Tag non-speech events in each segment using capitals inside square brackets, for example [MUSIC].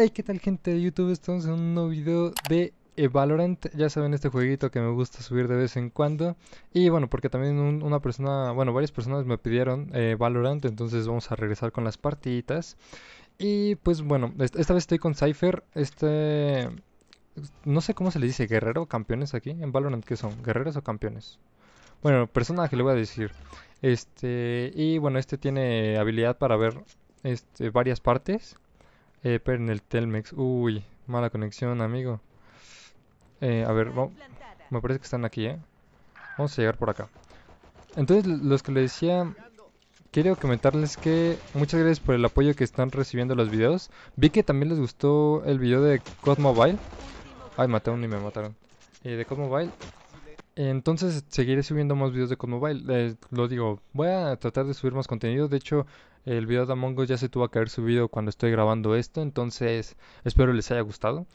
Hey, ¿qué tal gente de YouTube? Estamos en un nuevo video de eh, Valorant. Ya saben este jueguito que me gusta subir de vez en cuando. Y bueno, porque también una persona, bueno, varias personas me pidieron eh, Valorant, entonces vamos a regresar con las partiditas. Y pues bueno, esta vez estoy con Cypher, este... No sé cómo se le dice, guerrero o campeones aquí en Valorant, ¿qué son? ¿Guerreros o campeones? Bueno, personaje le voy a decir. Este, y bueno, este tiene habilidad para ver este, varias partes. Eh, pero en el Telmex. Uy, mala conexión, amigo. Eh, a ver, me parece que están aquí, ¿eh? Vamos a llegar por acá. Entonces, los que le decía, quiero comentarles que muchas gracias por el apoyo que están recibiendo los videos. Vi que también les gustó el video de Cosmobile Ay, mataron y me mataron. Eh, de Cosmobile entonces seguiré subiendo más videos de Cosmobile. Eh, lo digo, voy a tratar de subir más contenido. De hecho, el video de Among Us ya se tuvo que haber subido cuando estoy grabando esto. Entonces, espero les haya gustado.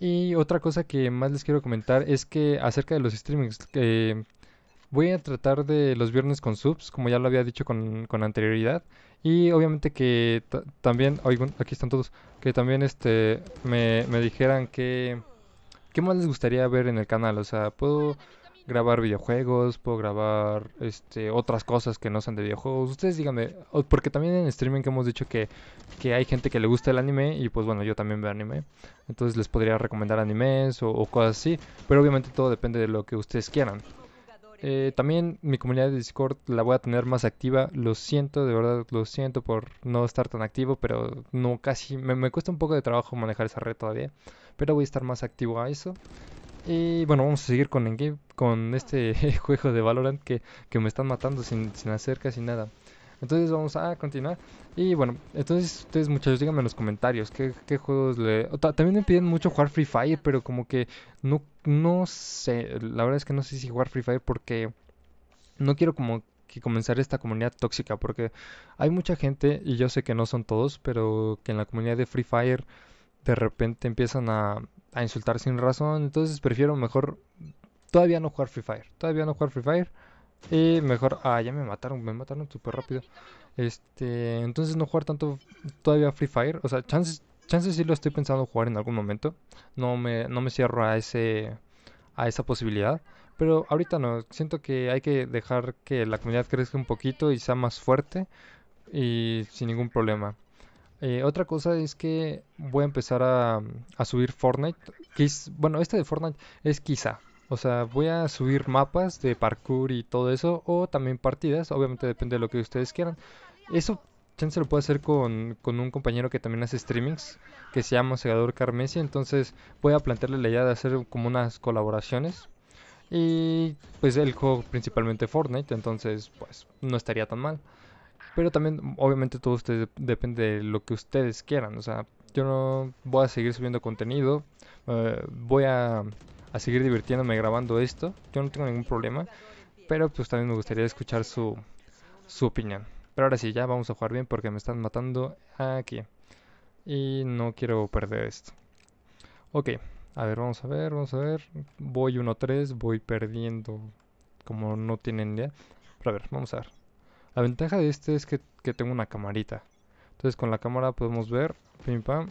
Y otra cosa que más les quiero comentar es que acerca de los streamings, eh, voy a tratar de los viernes con subs, como ya lo había dicho con, anterioridad. Y obviamente que también, aquí están todos, que también este me, me dijeran que... ¿Qué más les gustaría ver en el canal? O sea, puedo grabar videojuegos, puedo grabar este, otras cosas que no sean de videojuegos. Ustedes díganme, porque también en streaming que hemos dicho que, hay gente que le gusta el anime y pues bueno, yo también veo anime. Entonces les podría recomendar animes o, cosas así, pero obviamente todo depende de lo que ustedes quieran. Eh, también mi comunidad de Discord la voy a tener más activa. Lo siento, de verdad, lo siento por no estar tan activo, pero no casi. me cuesta un poco de trabajo manejar esa red todavía. Pero voy a estar más activo a eso. Y bueno, vamos a seguir con el game, con este [LAUGHS] juego de Valorant que, me están matando sin, sin hacer casi nada. Entonces vamos a continuar. Y bueno, entonces ustedes muchachos díganme en los comentarios qué, juegos le... También me piden mucho jugar Free Fire, pero como que no, no sé, la verdad es que no sé si jugar Free Fire porque no quiero como que comenzar esta comunidad tóxica, porque hay mucha gente, y yo sé que no son todos, pero que en la comunidad de Free Fire de repente empiezan a, a insultar sin razón. Entonces prefiero mejor todavía no jugar Free Fire. Todavía no jugar Free Fire. Y mejor... Ah, ya me mataron, me mataron súper rápido. Este, entonces no jugar tanto todavía Free Fire. O sea, chances, chances sí lo estoy pensando jugar en algún momento. No me, no me cierro a ese a esa posibilidad. Pero ahorita no, siento que hay que dejar que la comunidad crezca un poquito y sea más fuerte y sin ningún problema. Eh, otra cosa es que voy a empezar a, subir Fortnite. bueno, este de Fortnite es quizá. O sea, voy a subir mapas de parkour y todo eso. O también partidas. Obviamente depende de lo que ustedes quieran. Eso se lo puedo hacer con, un compañero que también hace streamings. Que se llama Segador Carmesi. Entonces voy a plantearle la idea de hacer como unas colaboraciones. Y pues el juego principalmente Fortnite. Entonces pues no estaría tan mal. Pero también, obviamente, todo ustedes depende de lo que ustedes quieran. O sea, yo no voy a seguir subiendo contenido. Eh, voy a, seguir divirtiéndome grabando esto. Yo no tengo ningún problema. Pero pues también me gustaría escuchar su, su opinión. Pero ahora sí, ya vamos a jugar bien porque me están matando aquí. Y no quiero perder esto. Ok, a ver, vamos a ver, vamos a ver. Voy 1-3, voy perdiendo como no tienen idea. Pero a ver, vamos a ver. La ventaja de este es que, tengo una camarita. Entonces con la cámara podemos ver, pim pam.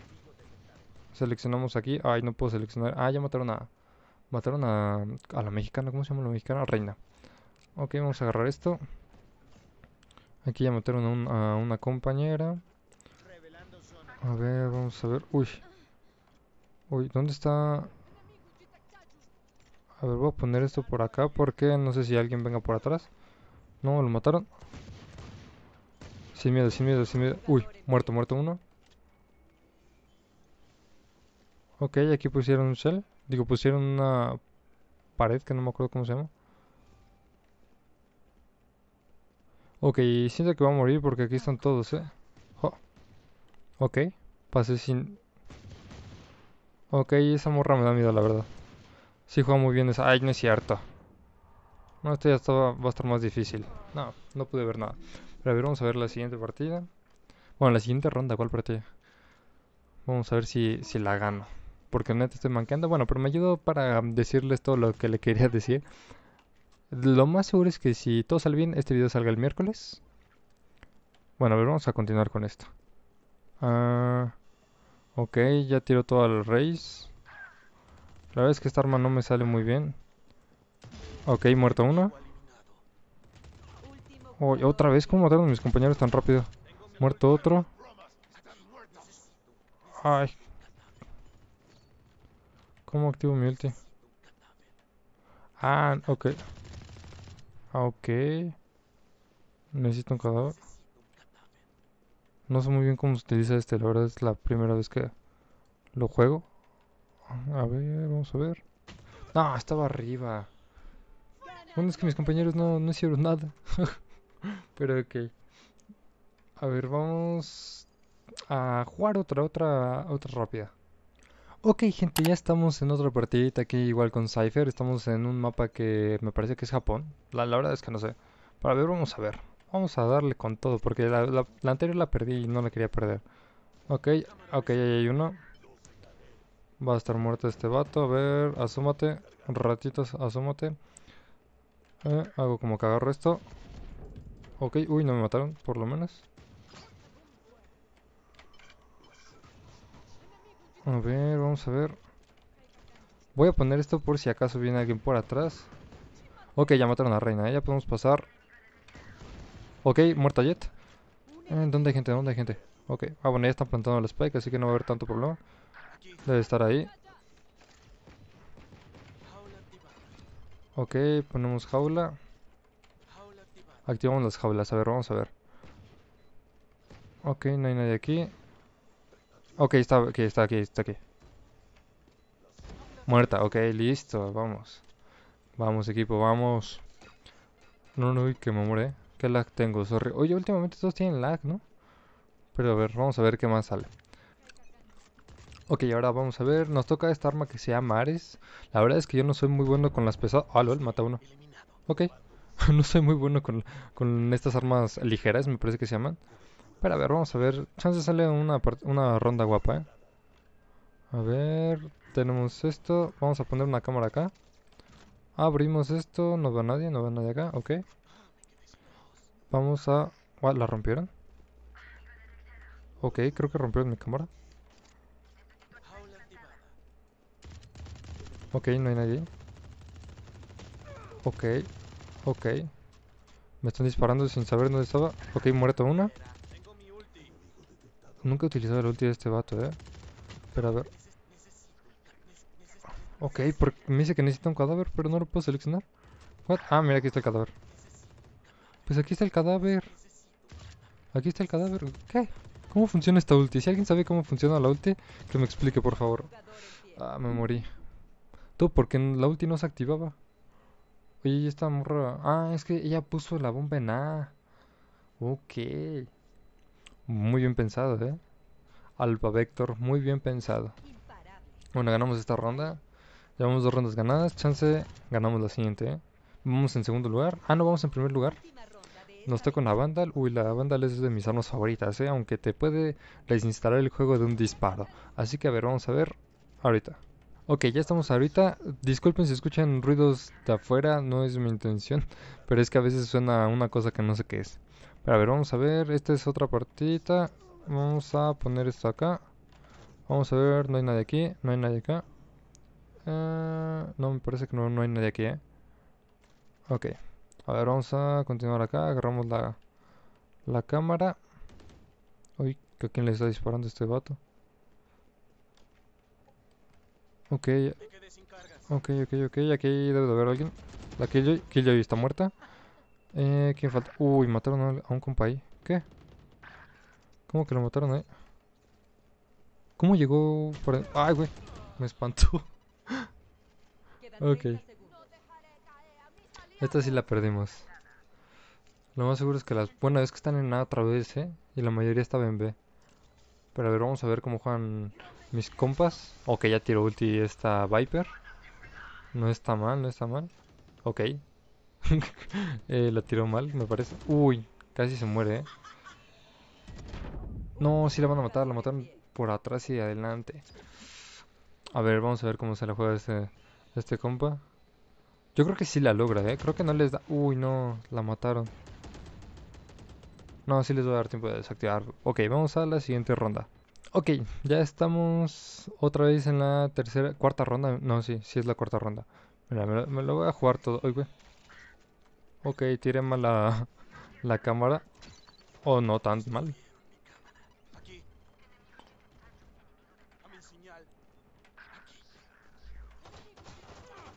Seleccionamos aquí, ay no puedo seleccionar, ah ya mataron a, mataron a, a la mexicana, ¿cómo se llama la mexicana? Reina. Ok, vamos a agarrar esto. Aquí ya mataron a, a una compañera. A ver, vamos a ver, uy. Uy, ¿dónde está? A ver, voy a poner esto por acá porque no sé si alguien venga por atrás. No, lo mataron. Sin miedo, sin miedo, sin miedo. Uy, muerto, muerto uno. Ok, aquí pusieron un shell Digo, pusieron una pared que no me acuerdo cómo se llama. Ok, siento que va a morir porque aquí están todos, eh. Oh. Ok, pasé sin... Ok, esa morra me da miedo, la verdad. Sí juega muy bien esa... Ay, no es cierto. No, esto ya estaba... va a estar más difícil. No, no pude ver nada a ver, vamos a ver la siguiente partida. Bueno, la siguiente ronda, ¿cuál partida? Vamos a ver si, la gano. Porque neta estoy manqueando. Bueno, pero me ayudó para decirles todo lo que le quería [LAUGHS] decir. Lo más seguro es que si todo sale bien, este video salga el miércoles. Bueno, a ver, vamos a continuar con esto. Ah, ok, ya tiro todo al rey. La verdad es que esta arma no me sale muy bien. Ok, muerto uno otra vez, ¿cómo mataron a mis compañeros tan rápido? Muerto otro. Ay. ¿Cómo activo mi ulti? Ah, ok. Ah, ok. Necesito un cadáver. No sé muy bien cómo se utiliza este, la verdad es la primera vez que lo juego. A ver, vamos a ver. No, ah, estaba arriba. Bueno, es que mis compañeros no hicieron nada. [LAUGHS] Pero ok. A ver, vamos a jugar otra, otra, otra rápida. Ok gente, ya estamos en otra partidita aquí igual con Cypher, estamos en un mapa que me parece que es Japón, la, verdad es que no sé. Para ver, vamos a ver, vamos a darle con todo, porque la, anterior la perdí y no la quería perder. Ok, ok, ahí hay uno. Va a estar muerto este vato, a ver, asómate, ratitos, asómate. Eh, hago como que agarro esto, Ok, uy, no me mataron, por lo menos. A ver, vamos a ver. Voy a poner esto por si acaso viene alguien por atrás. Ok, ya mataron a Reina, ¿eh? ya podemos pasar. Ok, muerta Jet. Eh, ¿Dónde hay gente? ¿Dónde hay gente? Ok, ah bueno, ya están plantando el spike, así que no va a haber tanto problema. Debe estar ahí. Ok, ponemos jaula. Activamos las jaulas. A ver, vamos a ver. Ok, no hay nadie aquí. Ok, está aquí, está aquí, está aquí. Muerta, ok, listo, vamos. Vamos, equipo, vamos. No, no, uy, que me muere. ¿Qué lag tengo? Sorry. Oye, últimamente todos tienen lag, ¿no? Pero a ver, vamos a ver qué más sale. Ok, ahora vamos a ver. Nos toca esta arma que se llama Ares. La verdad es que yo no soy muy bueno con las pesadas. Ah, el mata uno. Ok, [LAUGHS] no soy muy bueno con, estas armas ligeras, me parece que se llaman. Pero a ver, vamos a ver. Chance sale una, una ronda guapa, ¿eh? A ver, tenemos esto. Vamos a poner una cámara acá. Abrimos esto. No va nadie, no va nadie acá. Ok. Vamos a... Ah, ¿La rompieron? Ok, creo que rompieron mi cámara. Ok, no hay nadie. Ok, Ok. Me están disparando sin saber dónde estaba. Ok, muerto una. Nunca he utilizado el ulti de este vato, eh. Pero a ver. Ok, porque me dice que necesita un cadáver, pero no lo puedo seleccionar. What? Ah, mira, aquí está el cadáver. Pues aquí está el cadáver. Aquí está el cadáver. ¿Qué? ¿Cómo funciona esta ulti? Si alguien sabe cómo funciona la ulti, que me explique, por favor. Ah, me morí. Todo porque la ulti no se activaba. Oye, ya está morra. Ah, es que ella puso la bomba en A. Ok. Muy bien pensado, ¿eh? Alpha Vector, muy bien pensado. Bueno, ganamos esta ronda. Llevamos dos rondas ganadas. Chance, ganamos la siguiente, ¿eh? Vamos en segundo lugar. Ah, no, vamos en primer lugar. No está con la Vandal. Uy, la Vandal es de mis armas favoritas, ¿eh? Aunque te puede desinstalar el juego de un disparo. Así que a ver, vamos a ver ahorita. Ok, ya estamos ahorita. Disculpen si escuchan ruidos de afuera, no es mi intención, [LAUGHS] pero es que a veces suena una cosa que no sé qué es. Pero a ver, vamos a ver, esta es otra partita. Vamos a poner esto acá. Vamos a ver, no hay nadie aquí, no hay nadie acá. Eh, no, me parece que no, no hay nadie aquí, ¿eh? Ok. A ver, vamos a continuar acá. Agarramos la, la cámara. Uy, ¿a quién le está disparando este vato? Ok. Ok, ok, Aquí debe de haber alguien. La Killjoy. Killjoy está muerta. Eh, ¿quién falta? Uy, mataron a un compa ahí. ¿Qué? ¿Cómo que lo mataron ahí? ¿Cómo llegó por ahí? Ay, güey. Me espantó. ok. Esta sí la perdimos. Lo más seguro es que las... buenas es que están en A otra vez, ¿eh? Y la mayoría estaba en B. Pero a ver, vamos a ver cómo juegan mis compas. Ok, ya tiro ulti esta Viper. No está mal, no está mal. Ok. [LAUGHS] Eh, la tiró mal, me parece. Uy, casi se muere, eh. No, si la van a matar, la mataron por atrás y adelante. A ver, vamos a ver cómo se la juega este, este compa. Yo creo que sí la logra, eh. Creo que no les da... Uy, no, la mataron. No, sí les voy a dar tiempo de desactivar. Ok, vamos a la siguiente ronda. Ok, ya estamos otra vez en la tercera, cuarta ronda. No, sí, sí es la cuarta ronda. Mira, me lo, voy a jugar todo. güey. Ok, tiré mal la, [LAUGHS] cámara. O oh, no tan mal.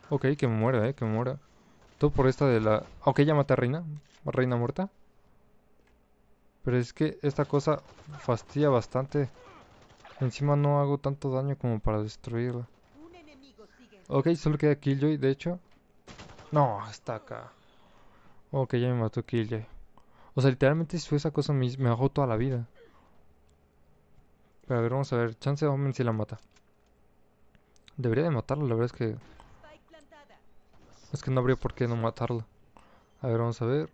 Ok, que me muera, eh, que me muera. Todo por esta de la... Ok, ya maté a Reina. Reina muerta. Pero es que esta cosa fastidia bastante. Encima no hago tanto daño como para destruirla. Ok, solo queda Killjoy, de hecho. No, está acá. Ok, ya me mató Killjoy. O sea, literalmente fue esa cosa me, me bajó toda la vida. Pero a ver, vamos a ver. Chance de Omen si la mata. Debería de matarla, la verdad es que... Es que no habría por qué no matarla A ver, vamos a ver.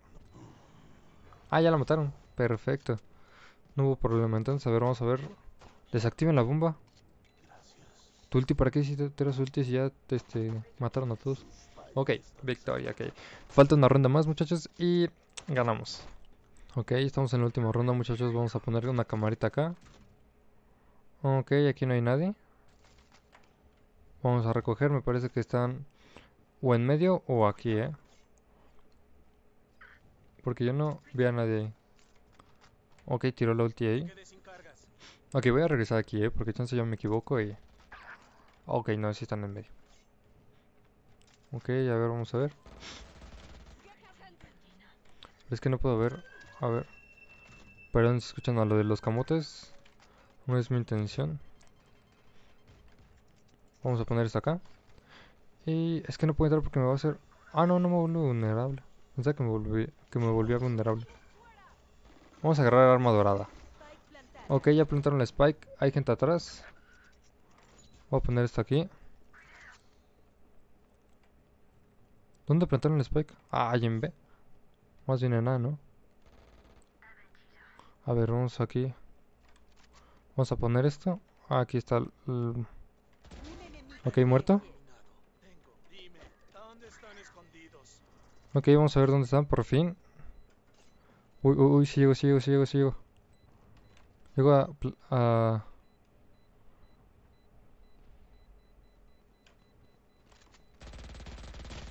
Ah, ya la mataron. Perfecto. No hubo problema. Entonces, a ver, vamos a ver. Desactiven la bomba. ¿Tu ulti para qué hiciste tres ultis y ya este, mataron a todos? Ok, victoria, ok. Falta una ronda más, muchachos, y ganamos. Ok, estamos en la última ronda, muchachos. Vamos a ponerle una camarita acá. Ok, aquí no hay nadie. Vamos a recoger, me parece que están o en medio o aquí, ¿eh? Porque yo no vi a nadie ahí. Ok, tiró la ulti ahí. Ok, voy a regresar aquí, ¿eh? Porque chance yo me equivoco y... Ok, no, sí están en medio. Ok, a ver, vamos a ver. Es que no puedo ver. A ver. Perdón, se escuchan a lo de los camotes. No es mi intención. Vamos a poner esto acá. Y es que no puedo entrar porque me va a hacer... Ah, no, no me volví vulnerable. Pensaba que me volví, que me volvía vulnerable. Vamos a agarrar arma dorada. Ok, ya plantaron la spike. Hay gente atrás. Voy a poner esto aquí. ¿Dónde plantaron la spike? Ah, en B. Más bien en A, ¿no? A ver, vamos aquí. Vamos a poner esto. aquí está el... Ok, muerto. Ok, vamos a ver dónde están, por fin. Uy, uy, uy, sigo, sigo, sigo, sigo. Llego a, ah, a... Ah.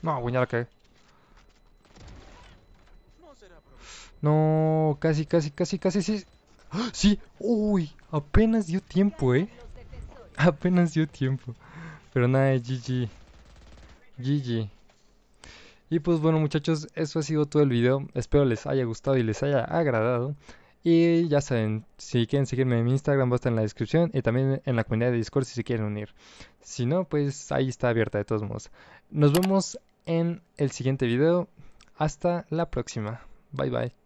No, la que... No, casi, casi, casi, casi, sí. ¡Ah! sí, uy, apenas dio tiempo, eh. [LAUGHS] Apenas dio tiempo. Pero nada, GG. Eh, GG. Y pues bueno muchachos, eso ha sido todo el video. Espero les haya gustado y les haya agradado. Y ya saben, si quieren seguirme en Instagram, va a estar en la descripción y también en la comunidad de Discord si se quieren unir. Si no, pues ahí está abierta de todos modos. Nos vemos en el siguiente video. Hasta la próxima. Bye bye.